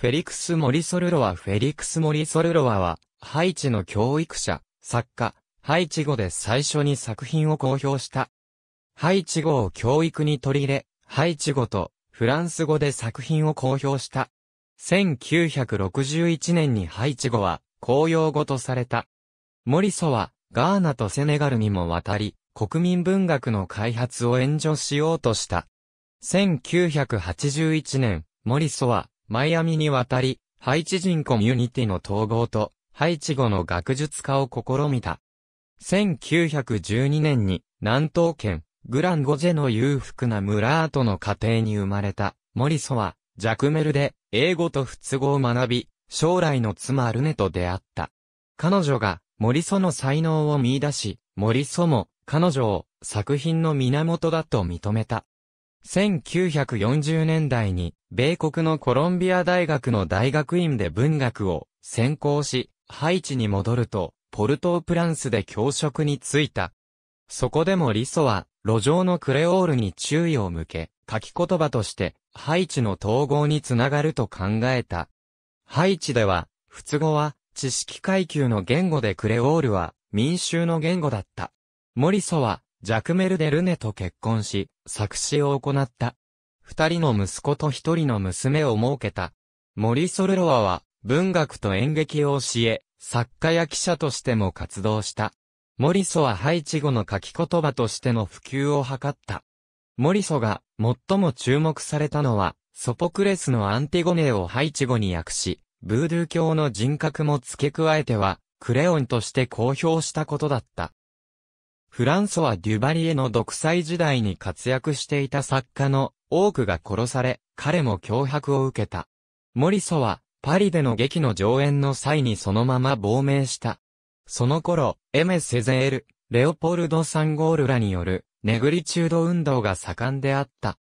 フェリクス・モリソルロワフェリクス・モリソルロワは、ハイチの教育者、作家、ハイチ語で最初に作品を公表した。ハイチ語を教育に取り入れ、ハイチ語とフランス語で作品を公表した。1961年にハイチ語は公用語とされた。モリソはガーナとセネガルにも渡り、国民文学の開発を援助しようとした。1981年、モリソはマイアミに渡り、ハイチ人コミュニティの統合と、ハイチ語の学術化を試みた。1912年に、南東県、グランゴジェの裕福な村跡の家庭に生まれた、モリソは、ジャクメルで、英語と仏語を学び、将来の妻ルネと出会った。彼女が、モリソの才能を見出し、モリソも、彼女を、作品の源だと認めた。1940年代に、米国のコロンビア大学の大学院で文学を専攻し、ハイチに戻ると、ポルトープランスで教職に就いた。そこでもリソは、路上のクレオールに注意を向け、書き言葉として、ハイチの統合につながると考えた。ハイチでは、仏語は、知識階級の言語でクレオールは、民衆の言語だった。モリソは、ジャクメル・デルネと結婚し、作詞を行った。二人の息子と一人の娘を設けた。モリソルロワは、文学と演劇を教え、作家や記者としても活動した。モリソはハイチ語の書き言葉としての普及を図った。モリソが最も注目されたのは、ソポクレスのアンティゴネをハイチ語に訳し、ブードゥー教の人格も付け加えては、クレオンとして公表したことだった。フランソはデュバリエの独裁時代に活躍していた作家の多くが殺され、彼も脅迫を受けた。モリソは、パリでの劇の上演の際にそのまま亡命した。その頃、エメ・セゼール、レオポルド・サンゴールらによる、ネグリチュード運動が盛んであった。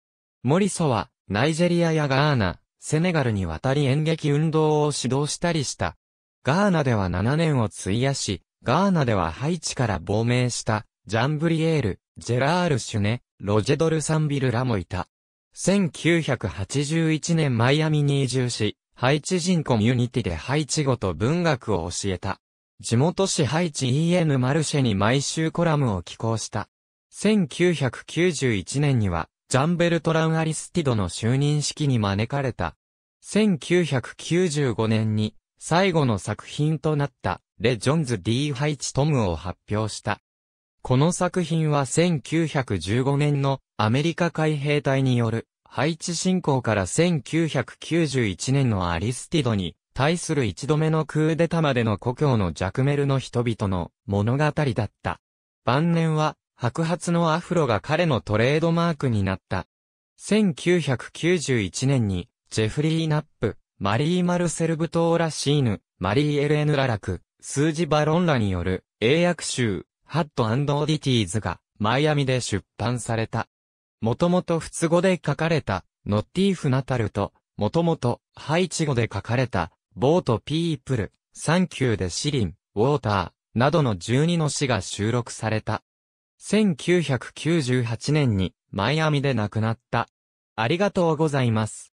モリソは、ナイジェリアやガーナ、セネガルに渡り演劇運動を指導したりした。ガーナでは7年を費やし、ガーナではハイチから亡命した、ジャンブリエール、ジェラール・シュネ、ロジェドル・サンビルらもいた。1981年マイアミに移住し、ハイチ人コミュニティでハイチ語と文学を教えた。地元市ハイチ EN マルシェに毎週コラムを寄稿した。1991年には、ジャンベルトラン・アリスティドの就任式に招かれた。1995年に、最後の作品となった、レ・ジョンズ・ディ・ハイチ・トムを発表した。この作品は1915年のアメリカ海兵隊によるハイチ侵攻から1991年のアリスティドに対する一度目のクーデタまでの故郷のジャクメルの人々の物語だった。晩年は白髪のアフロが彼のトレードマークになった。1991年にジェフリー・ナップ、マリー・マルセル・ブトーラ・シーヌ、マリー・エレーヌ・ララク、スージ・バロンラによる英訳集ハットオディティーズがマイアミで出版された。もともと普通語で書かれたノッティーフナタルと、もともとハイチ語で書かれたボートピープル、サンキューでシリン、ウォーターなどの12の詩が収録された。1998年にマイアミで亡くなった。ありがとうございます。